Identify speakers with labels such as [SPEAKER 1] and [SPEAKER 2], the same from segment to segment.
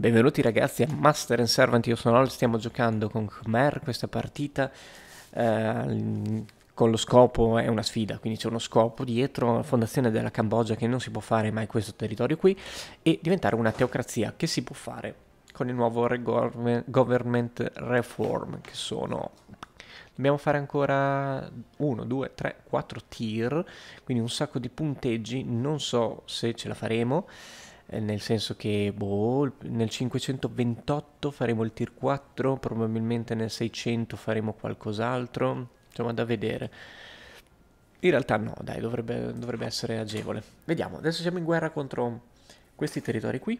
[SPEAKER 1] Benvenuti ragazzi a Master and Servant, io sono Ol, stiamo giocando con Khmer questa partita eh, con lo scopo, è una sfida, quindi c'è uno scopo dietro, la fondazione della Cambogia che non si può fare mai questo territorio qui e diventare una teocrazia che si può fare con il nuovo re government reform che sono dobbiamo fare ancora 1, 2, 3, 4 tier, quindi un sacco di punteggi, non so se ce la faremo eh, nel senso che boh, nel 528 faremo il tier 4, probabilmente nel 600 faremo qualcos'altro, insomma da vedere. In realtà no, dai, dovrebbe, dovrebbe essere agevole. Vediamo, adesso siamo in guerra contro questi territori qui.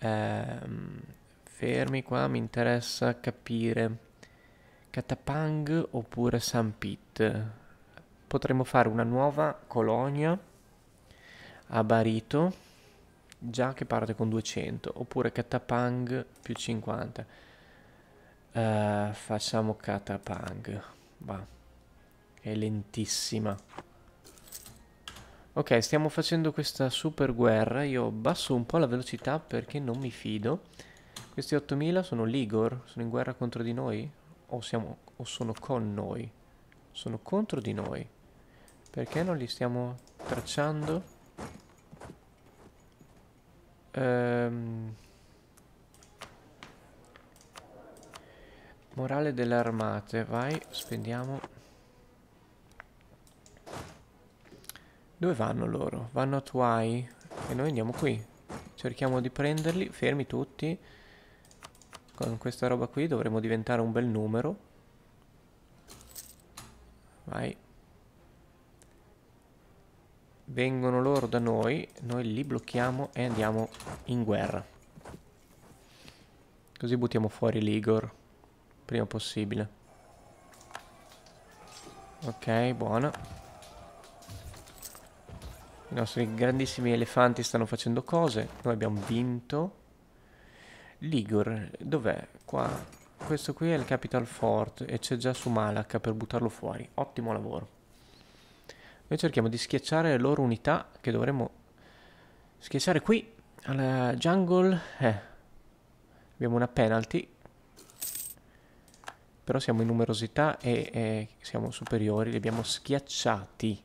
[SPEAKER 1] Ehm, fermi qua, mi interessa capire Catapang oppure San Pit. Potremmo fare una nuova colonia a Barito, già che parte con 200, oppure Catapang più 50. Uh, eh, facciamo Catapang, va, è lentissima. Ok, stiamo facendo questa super guerra, io basso un po' la velocità perché non mi fido. Questi 8000 sono Ligor, sono in guerra contro di noi? O, siamo, o sono con noi? Sono contro di noi. Perché non li stiamo tracciando? Ehm... Morale delle armate, vai, spendiamo. Dove vanno loro? Vanno a Tuai e noi andiamo qui. Cerchiamo di prenderli, fermi tutti. Con questa roba qui dovremmo diventare un bel numero. Vai. Vengono loro da noi, noi li blocchiamo e andiamo in guerra. Così buttiamo fuori l'Igor prima possibile. Ok, buona. I nostri grandissimi elefanti stanno facendo cose. Noi abbiamo vinto. L'Igor, dov'è? Qua. Questo qui è il Capital Fort e c'è già su Malak per buttarlo fuori. Ottimo lavoro. Noi cerchiamo di schiacciare le loro unità che dovremmo schiacciare qui alla jungle. Eh. Abbiamo una penalty. Però siamo in numerosità e, e siamo superiori. Li abbiamo schiacciati.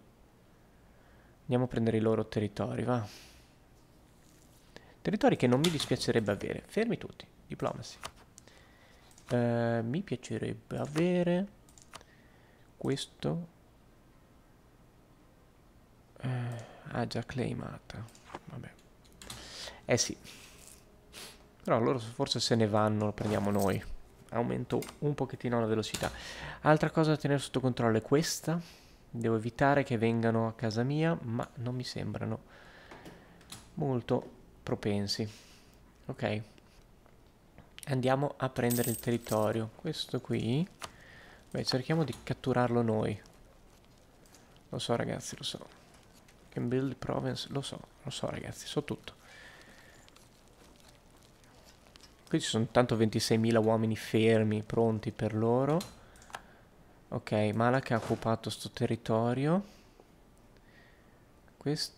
[SPEAKER 1] Andiamo a prendere i loro territori, va. Territori che non mi dispiacerebbe avere. Fermi tutti. Diplomacy. Eh, mi piacerebbe avere questo eh, ah, già claimata. Vabbè. Eh sì. Però loro forse se ne vanno, lo prendiamo noi. Aumento un pochettino la velocità. Altra cosa da tenere sotto controllo è questa. Devo evitare che vengano a casa mia, ma non mi sembrano molto propensi. Ok. Andiamo a prendere il territorio. Questo qui... Beh, cerchiamo di catturarlo noi. Lo so ragazzi, lo so. Can build province. Lo so, lo so ragazzi, so tutto. Qui ci sono tanto 26.000 uomini fermi, pronti per loro. Ok, Malak ha occupato sto territorio. Quest...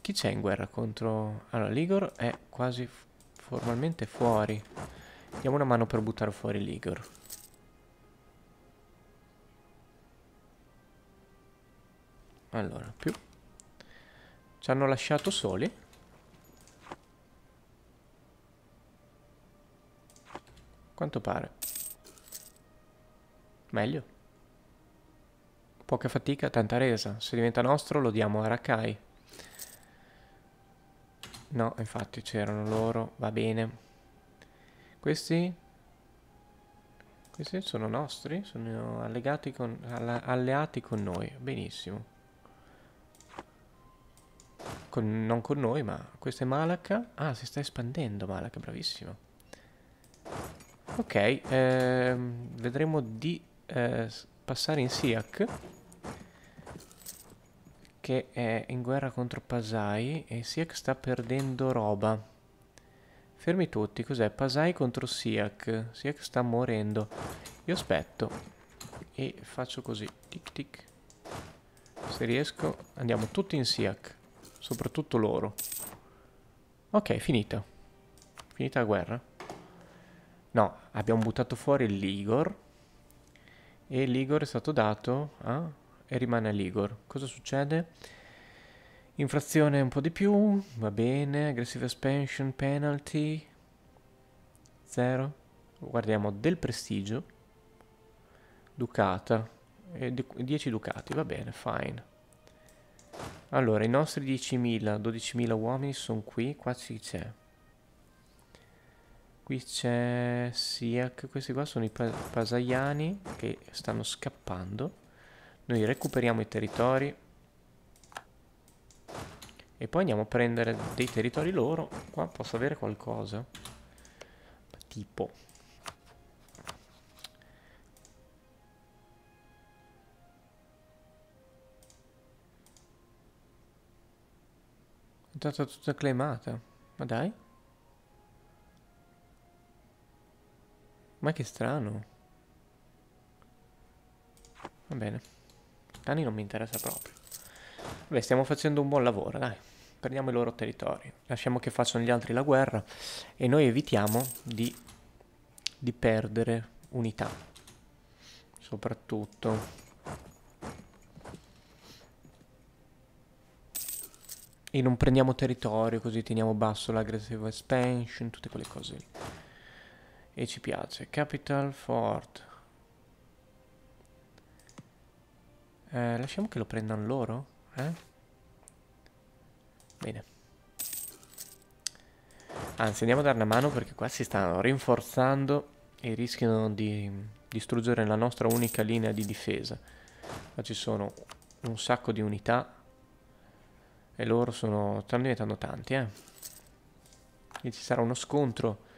[SPEAKER 1] Chi c'è in guerra contro... Allora, l'Igor è quasi formalmente fuori. Diamo una mano per buttare fuori l'Igor. Allora, più ci hanno lasciato soli. Quanto pare. Meglio. Poca fatica, tanta resa. Se diventa nostro lo diamo a Rakai. No, infatti c'erano loro, va bene. Questi? Questi sono nostri, sono allegati con, alla, alleati con noi, benissimo con, non con noi, ma questo è Malak. Ah, si sta espandendo Malak, bravissimo. Ok, eh, vedremo di eh, passare in Siak, che è in guerra contro Pasai, e Siak sta perdendo roba. Fermi tutti, cos'è? Pasai contro Siak. Siak sta morendo. Io aspetto e faccio così, tic tic. Se riesco, andiamo tutti in Siak. Soprattutto loro. Ok, finita. Finita la guerra. No, abbiamo buttato fuori l'Igor. E l'Igor è stato dato a... E rimane l'Igor. Cosa succede? Infrazione un po' di più. Va bene. Aggressive expansion penalty. Zero. Guardiamo del prestigio. Ducata. E eh, 10 ducati. Va bene, fine. Allora, i nostri 10.000, 12.000 uomini sono qui, qua ci c'è. Qui c'è Siak, questi qua sono i Pasaiani che stanno scappando. Noi recuperiamo i territori. E poi andiamo a prendere dei territori loro. Qua posso avere qualcosa. Tipo... È stata tutta clemata. Ma dai. Ma che strano. Va bene. Cani non mi interessa proprio. Beh, stiamo facendo un buon lavoro, dai. Prendiamo i loro territori. Lasciamo che facciano gli altri la guerra. E noi evitiamo di, di perdere unità. Soprattutto. E non prendiamo territorio, così teniamo basso l'aggressive expansion, tutte quelle cose lì. E ci piace. Capital Fort. Eh, lasciamo che lo prendano loro, eh? Bene. Anzi, andiamo a dare una mano perché qua si stanno rinforzando e rischiano di distruggere la nostra unica linea di difesa. Qua ci sono un sacco di unità e loro sono... stanno diventando tanti, eh. E ci sarà uno scontro.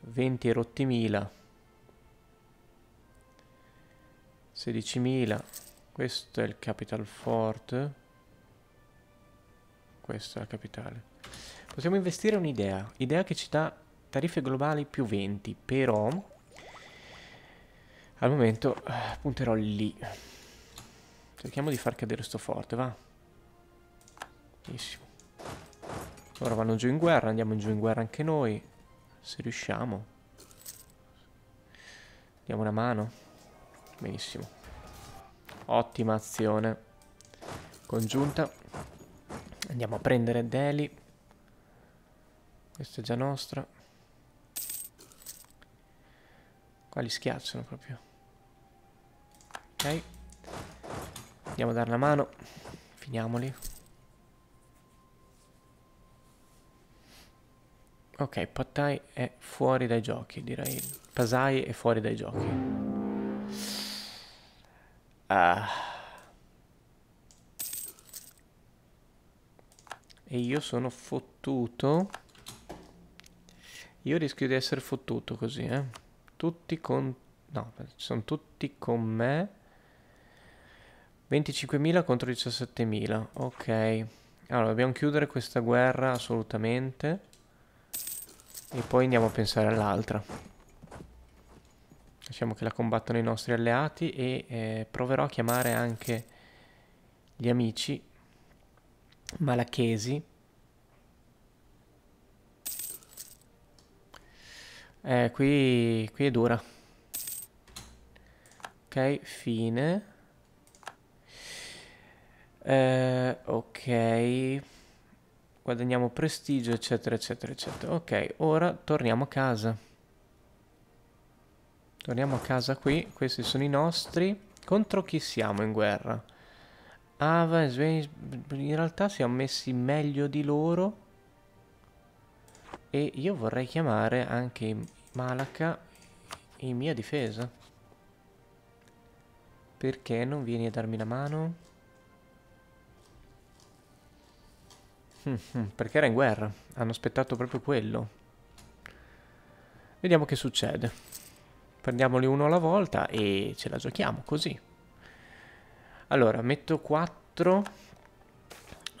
[SPEAKER 1] 20 e rotti mila. 16.000. Questo è il Capital Fort. Questa è la capitale. Possiamo investire un'idea. Idea che ci dà tariffe globali più 20. Però... Al momento eh, punterò lì. Cerchiamo di far cadere sto forte, va. Benissimo. Ora vanno giù in guerra, andiamo giù in guerra anche noi, se riusciamo. Diamo una mano. Benissimo. Ottima azione. Congiunta. Andiamo a prendere Delhi. Questa è già nostra. Qua li schiacciano proprio. Ok. Andiamo a dare una mano. Finiamoli. Ok, Pattai è fuori dai giochi, direi. Pasai è fuori dai giochi. Ah. E io sono fottuto. Io rischio di essere fottuto così, eh. Tutti con... No, sono tutti con me. 25.000 contro 17.000. Ok. Allora, dobbiamo chiudere questa guerra assolutamente. E poi andiamo a pensare all'altra. Lasciamo che la combattano i nostri alleati e eh, proverò a chiamare anche gli amici malachesi. Eh, qui, qui è dura. Ok, fine. Eh, ok guadagniamo prestigio, eccetera, eccetera, eccetera. Ok, ora torniamo a casa. Torniamo a casa qui, questi sono i nostri. Contro chi siamo in guerra? Ava e Svein, in realtà siamo messi meglio di loro. E io vorrei chiamare anche Malaka in mia difesa. Perché non vieni a darmi la mano? Perché era in guerra. Hanno aspettato proprio quello. Vediamo che succede. Prendiamoli uno alla volta e ce la giochiamo così. Allora, metto 4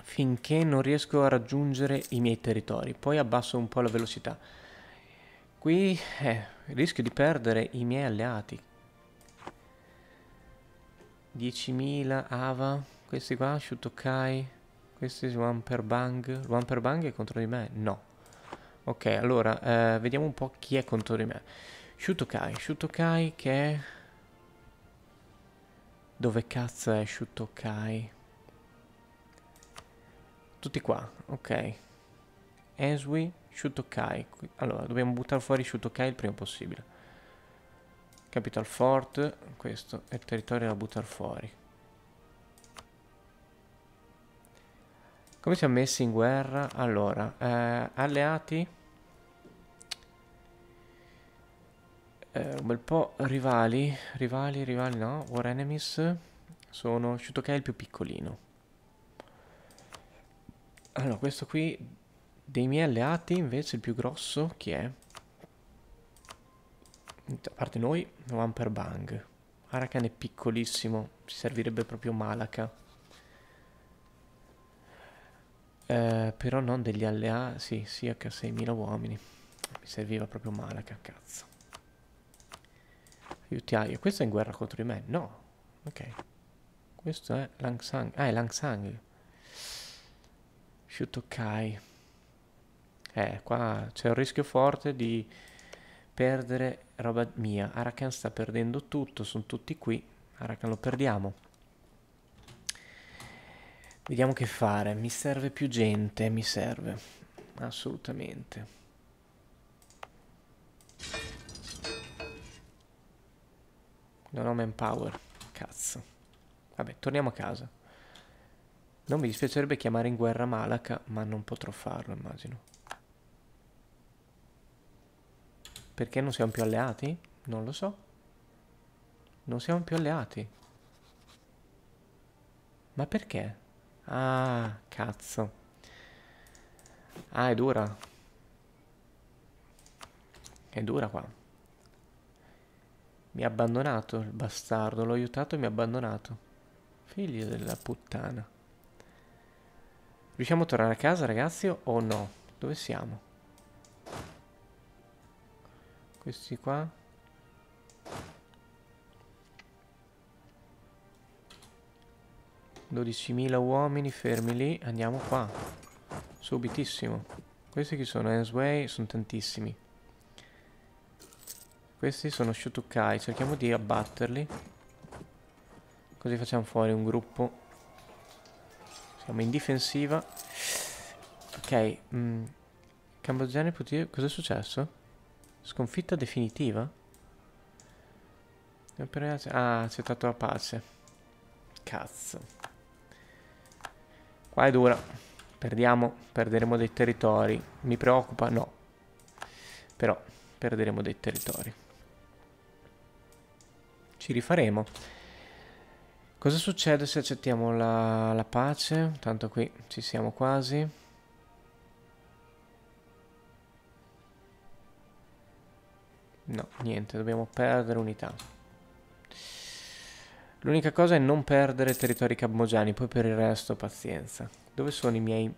[SPEAKER 1] finché non riesco a raggiungere i miei territori. Poi abbasso un po' la velocità. Qui eh, rischio di perdere i miei alleati. 10.000 Ava, questi qua, Shutokai. Questo è one per bang. One per bang è contro di me? No. Ok, allora, eh, vediamo un po' chi è contro di me. Shutokai. Shutokai che... Dove cazzo è Shutokai? Tutti qua, ok. Eswi, Shutokai. Allora, dobbiamo buttare fuori Shutokai il prima possibile. Capital Fort, questo, è il territorio da buttare fuori. Come siamo messi in guerra? Allora, eh, alleati... Eh, un bel po' rivali, rivali, rivali, no, War Enemies sono Shutokai il più piccolino. Allora, questo qui dei miei alleati invece il più grosso chi è? A parte noi, One Per Bang. Arakan è piccolissimo, ci servirebbe proprio Malaka. Eh, però non degli alleati. Sì, sì, che 6.000 uomini. Mi serviva proprio male, che cazzo. Aiutaio. Questo è in guerra contro di me? No. Ok. Questo è Langsang. Ah, è Langsang. Shutokai. Eh, qua c'è un rischio forte di perdere roba mia. Arakan sta perdendo tutto, sono tutti qui. Arakan lo perdiamo. Vediamo che fare. Mi serve più gente, mi serve. Assolutamente. Non ho manpower. Cazzo. Vabbè, torniamo a casa. Non mi dispiacerebbe chiamare in guerra Malaka, ma non potrò farlo, immagino. Perché non siamo più alleati? Non lo so. Non siamo più alleati. Ma perché? Ah, cazzo. Ah, è dura. È dura qua. Mi ha abbandonato il bastardo. L'ho aiutato e mi ha abbandonato. Figlio della puttana. Riusciamo a tornare a casa, ragazzi, o no? Dove siamo? Questi qua. 12.000 uomini, fermi lì, andiamo qua. Subitissimo. Questi chi sono? Ensway? sono tantissimi. Questi sono Shutukai, cerchiamo di abbatterli. Così facciamo fuori un gruppo. Siamo in difensiva. Ok, mm. Cambogiani Putin, cos'è successo? Sconfitta definitiva? Eh, ah, c'è stato la pace. Cazzo. Qua è dura. Perdiamo, perderemo dei territori. Mi preoccupa? No. Però perderemo dei territori. Ci rifaremo. Cosa succede se accettiamo la, la pace? Tanto qui ci siamo quasi. No, niente, dobbiamo perdere unità. L'unica cosa è non perdere territori cambogiani, poi per il resto pazienza. Dove sono i miei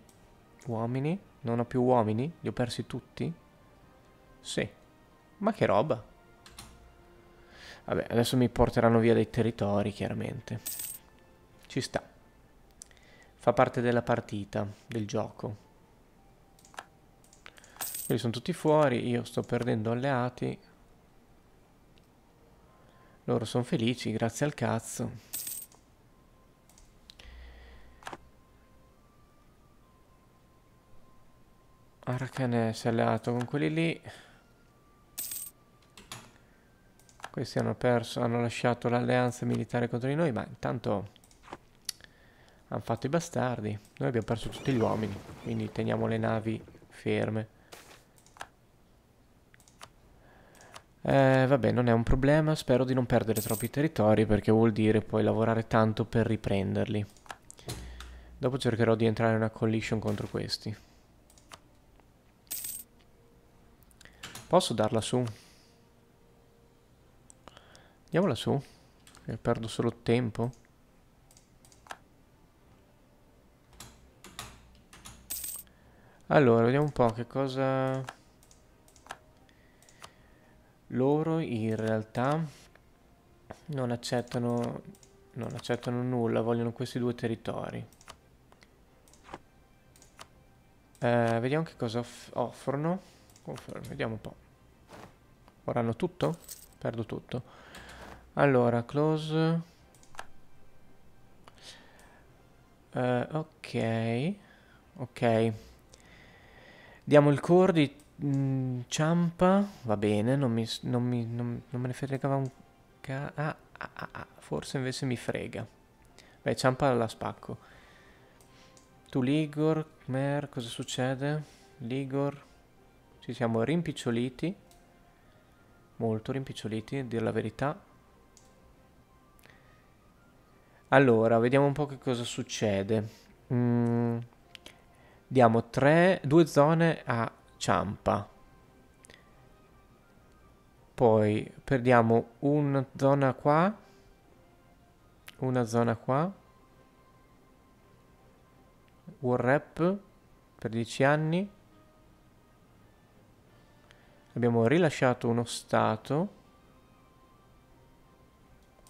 [SPEAKER 1] uomini? Non ho più uomini? Li ho persi tutti? Sì. Ma che roba. Vabbè, adesso mi porteranno via dei territori, chiaramente. Ci sta. Fa parte della partita, del gioco. Quelli sono tutti fuori, io sto perdendo alleati. Loro sono felici, grazie al cazzo. Arcane si è alleato con quelli lì. Questi hanno perso, hanno lasciato l'alleanza militare contro di noi, ma intanto hanno fatto i bastardi. Noi abbiamo perso tutti gli uomini, quindi teniamo le navi ferme. Eh, vabbè, non è un problema, spero di non perdere troppi territori perché vuol dire poi lavorare tanto per riprenderli. Dopo cercherò di entrare in una collision contro questi. Posso darla su? Andiamola su, che eh, perdo solo tempo. Allora, vediamo un po' che cosa loro in realtà non accettano, non accettano nulla, vogliono questi due territori. Eh, vediamo che cosa off offrono. Conferm, vediamo un po'. Ora hanno tutto? Perdo tutto. Allora, close. Eh, ok. Ok. Diamo il core di Mm, ciampa, va bene, non, mi, non, mi, non, non me ne fregava un ca... Ah, ah, ah, ah, forse invece mi frega. Beh, ciampa la spacco. Tu Ligor, Mer, cosa succede? Ligor, ci siamo rimpiccioliti. Molto rimpiccioliti, a dire la verità. Allora, vediamo un po' che cosa succede. Mm, diamo due zone a ciampa. Poi perdiamo una zona qua, una zona qua, Warrap per 10 anni. Abbiamo rilasciato uno stato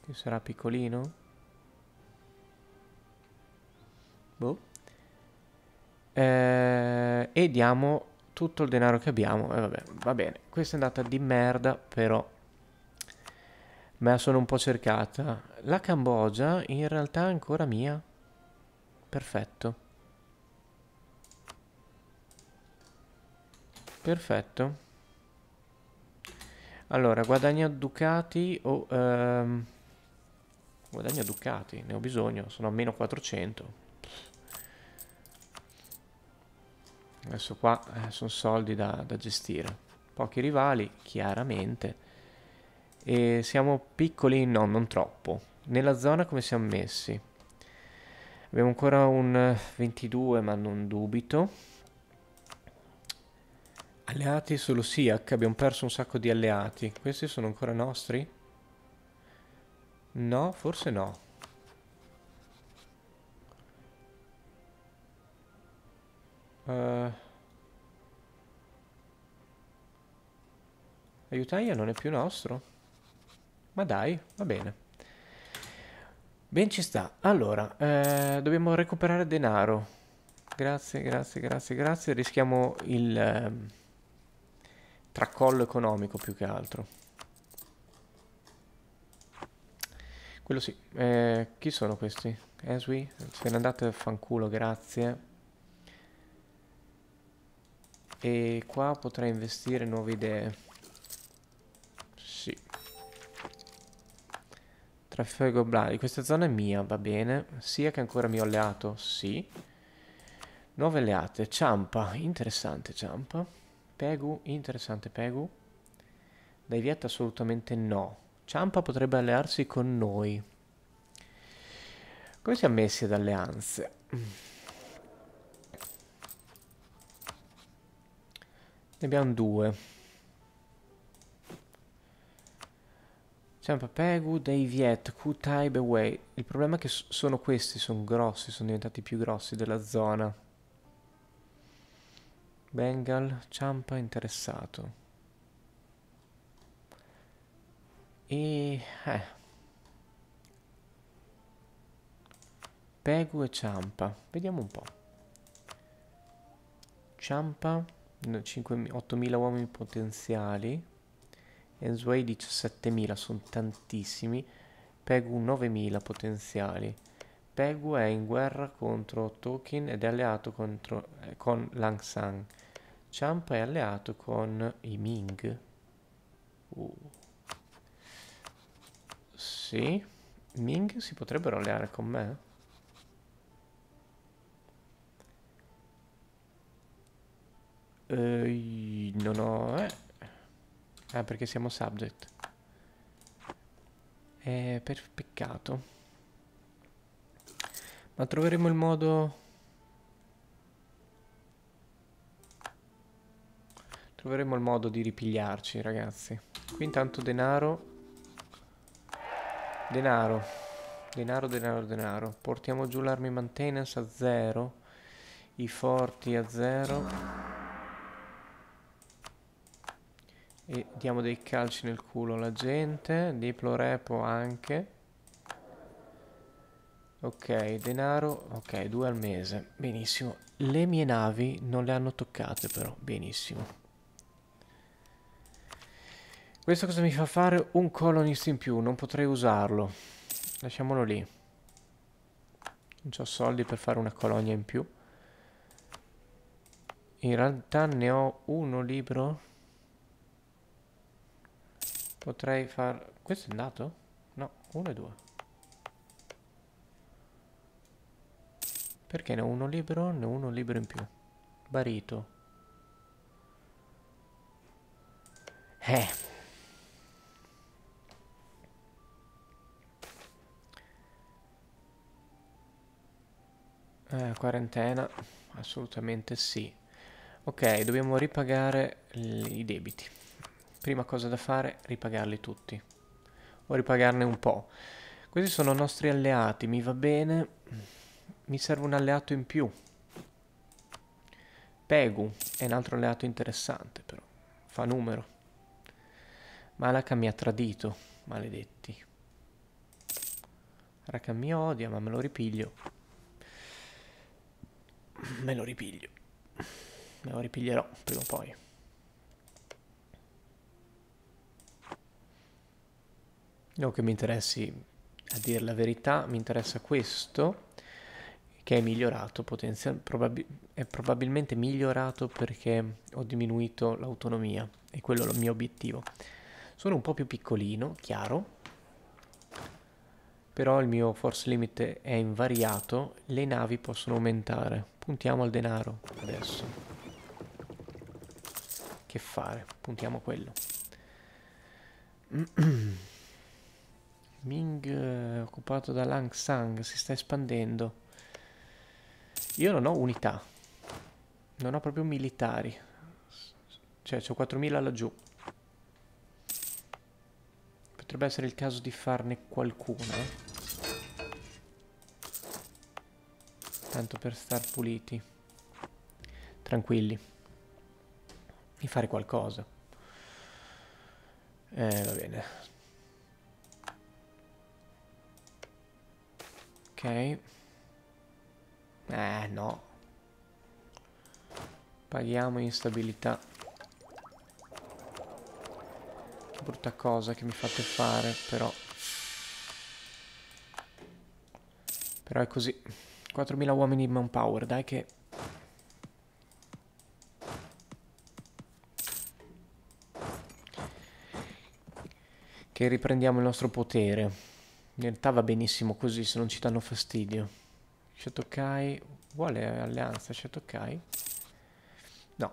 [SPEAKER 1] che sarà piccolino. Boh. Eh, e diamo tutto il denaro che abbiamo e vabbè, va bene. Questa è andata di merda, però me la sono un po' cercata. La Cambogia in realtà è ancora mia. Perfetto. Perfetto. Allora, guadagna ducati o... Oh, ehm, guadagno ducati, ne ho bisogno, sono a meno 400. adesso qua eh, sono soldi da, da gestire pochi rivali chiaramente e siamo piccoli no non troppo nella zona come siamo messi abbiamo ancora un 22 eh, ma non dubito alleati solo SIAC abbiamo perso un sacco di alleati questi sono ancora nostri? no forse no Uh, eh, Aiutaia non è più nostro. Ma dai, va bene. Ben ci sta. Allora, eh, dobbiamo recuperare denaro. Grazie, grazie, grazie, grazie. Rischiamo il eh, tracollo economico più che altro. Quello sì. Eh, chi sono questi? Eswi? Se ne andate a fanculo, grazie. E qua potrei investire nuove idee. Sì. Traffico e goblani. Questa zona è mia, va bene. Sia che ancora mio alleato, sì. Nuove alleate. Ciampa, interessante Ciampa. Pegu, interessante Pegu. Dai Viet assolutamente no. Ciampa potrebbe allearsi con noi. Come siamo messi ad alleanze? Ne abbiamo due. Sempre Pegu, dei Viet, Kutai, Beway. Il problema è che sono questi, sono grossi, sono diventati più grossi della zona. Bengal, Ciampa interessato. E... Eh. Pegu e Ciampa. Vediamo un po'. Ciampa... 8.000 uomini potenziali. Enzway 17.000, sono tantissimi. Pegu 9.000 potenziali. Pegu è in guerra contro Tolkien ed è alleato contro, eh, con Lang San. Champ è alleato con i Ming. Uh. Sì. Ming si potrebbero alleare con me? Uh, non ho... Eh. Ah, perché siamo subject. Eh, per peccato. Ma troveremo il modo... Troveremo il modo di ripigliarci, ragazzi. Qui intanto denaro. Denaro. Denaro, denaro, denaro. Portiamo giù l'army maintenance a zero. I forti a zero. e diamo dei calci nel culo alla gente, diplorepo anche. Ok, denaro, ok, due al mese, benissimo. Le mie navi non le hanno toccate però, benissimo. Questo cosa mi fa fare? Un colonist in più, non potrei usarlo. Lasciamolo lì. Non ho soldi per fare una colonia in più. In realtà ne ho uno libro Potrei far... Questo è andato? No, uno e due. Perché ne ho uno libero, ne ho uno libero in più. Barito. Eh. eh quarantena, assolutamente sì. Ok, dobbiamo ripagare i debiti. Prima cosa da fare, ripagarli tutti. O ripagarne un po'. Questi sono nostri alleati, mi va bene. Mi serve un alleato in più. Pegu è un altro alleato interessante, però. Fa numero. Malaka mi ha tradito, maledetti. Raka mi odia, ma me lo ripiglio. Me lo ripiglio. Me lo ripiglierò prima o poi. non che mi interessi a dire la verità, mi interessa questo che è migliorato potenzialmente, probab- è probabilmente migliorato perché ho diminuito l'autonomia e quello è il mio obiettivo. Sono un po' più piccolino, chiaro, però il mio force limit è invariato, le navi possono aumentare. Puntiamo al denaro adesso. Che fare? Puntiamo a quello. Ming eh, occupato da Lang Sang si sta espandendo. Io non ho unità. Non ho proprio militari. Cioè, ho 4.000 laggiù. Potrebbe essere il caso di farne qualcuna. Tanto per star puliti. Tranquilli. Di fare qualcosa. Eh, va bene. Ok. Eh, no. Paghiamo instabilità. Che brutta cosa che mi fate fare, però. Però è così. 4.000 uomini in manpower, dai che... Che riprendiamo il nostro potere. In realtà va benissimo così se non ci danno fastidio. Shotokai vuole alleanza Shotokai? No.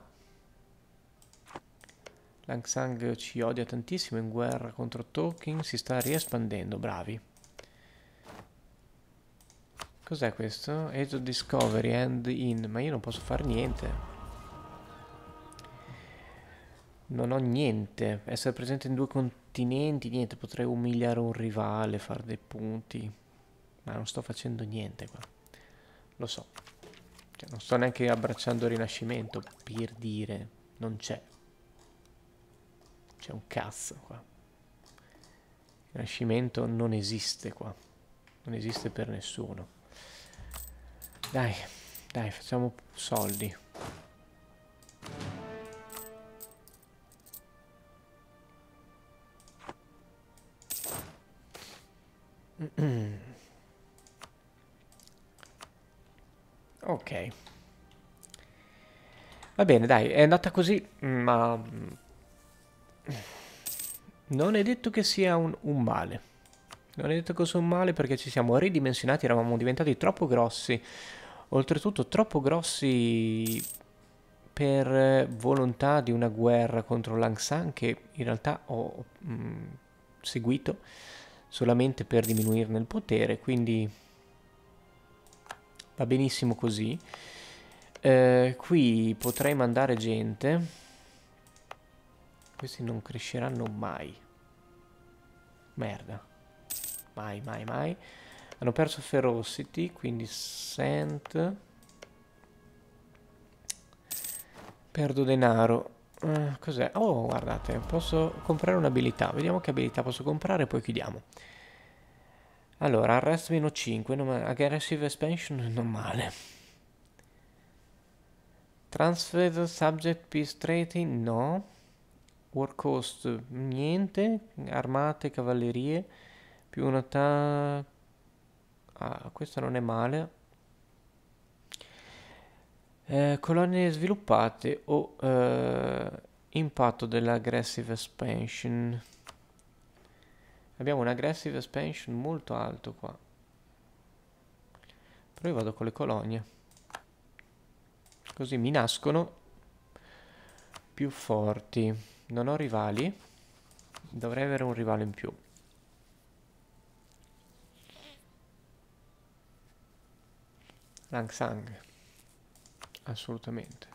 [SPEAKER 1] Langsang ci odia tantissimo, in guerra contro Tolkien, si sta riespandendo, bravi. Cos'è questo? Age of Discovery, and In, ma io non posso fare niente. Non ho niente. Essere presente in due contesti impertinenti, niente, potrei umiliare un rivale, fare dei punti, ma non sto facendo niente qua, lo so, cioè, non sto neanche abbracciando il rinascimento, per dire, non c'è, c'è un cazzo qua, il rinascimento non esiste qua, non esiste per nessuno, dai, dai, facciamo soldi. ok. Va bene, dai, è andata così, ma... Non è detto che sia un, un male. Non è detto che sia un male perché ci siamo ridimensionati, eravamo diventati troppo grossi. Oltretutto troppo grossi per volontà di una guerra contro Langsan, che in realtà ho mh, mm, seguito solamente per diminuirne il potere, quindi va benissimo così. Eh, qui potrei mandare gente, questi non cresceranno mai. Merda, mai, mai, mai. Hanno perso Ferocity, quindi Sent. Perdo denaro. Eh, cos'è? Oh, guardate, posso comprare un'abilità. Vediamo che abilità posso comprare e poi chiudiamo. Allora, arrest meno 5, non aggressive expansion, non male. Transfer subject peace penetrating, no. War cost, niente. Armate, cavallerie, più un attacco... Ah, questo non è male. Eh, colonne sviluppate o eh, impatto dell'aggressive expansion. Abbiamo un aggressive expansion molto alto qua. Però io vado con le colonie. Così mi nascono più forti. Non ho rivali. Dovrei avere un rivale in più. Langsang assolutamente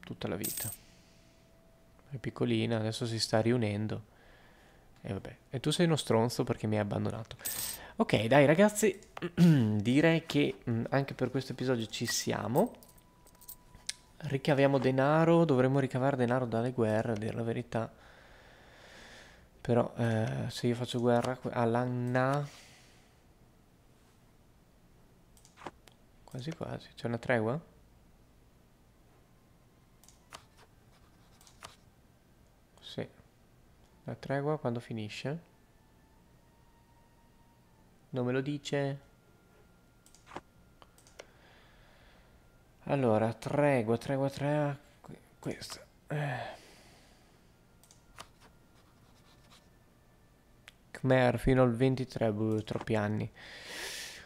[SPEAKER 1] tutta la vita è piccolina adesso si sta riunendo e vabbè e tu sei uno stronzo perché mi hai abbandonato ok dai ragazzi direi che mm, anche per questo episodio ci siamo ricaviamo denaro dovremmo ricavare denaro dalle guerre a dire la verità però eh, se io faccio guerra all'Anna Quasi quasi. C'è una tregua? Sì. La tregua quando finisce? Non me lo dice? Allora, tregua, tregua, tregua. Questa. Khmer fino al 23, boh, troppi anni.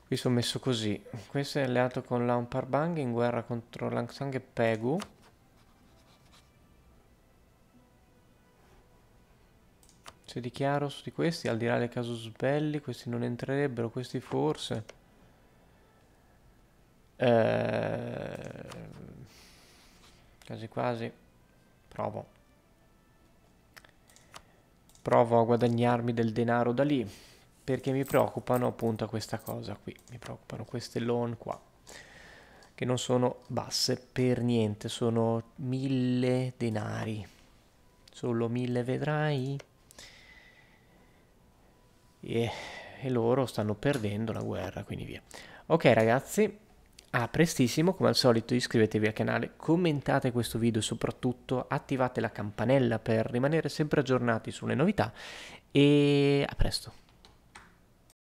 [SPEAKER 1] Qui sono messo così. Questo è alleato con Laun Parbang in guerra contro Langsang e Pegu. Se dichiaro su di questi, al di là dei casus belli, questi non entrerebbero, questi forse. Eh, quasi quasi. Provo. Provo a guadagnarmi del denaro da lì perché mi preoccupano appunto questa cosa qui, mi preoccupano queste loan qua, che non sono basse per niente, sono mille denari, solo mille vedrai, e, e loro stanno perdendo la guerra, quindi via. Ok ragazzi, a prestissimo, come al solito iscrivetevi al canale, commentate questo video e soprattutto attivate la campanella per rimanere sempre aggiornati sulle novità e a presto.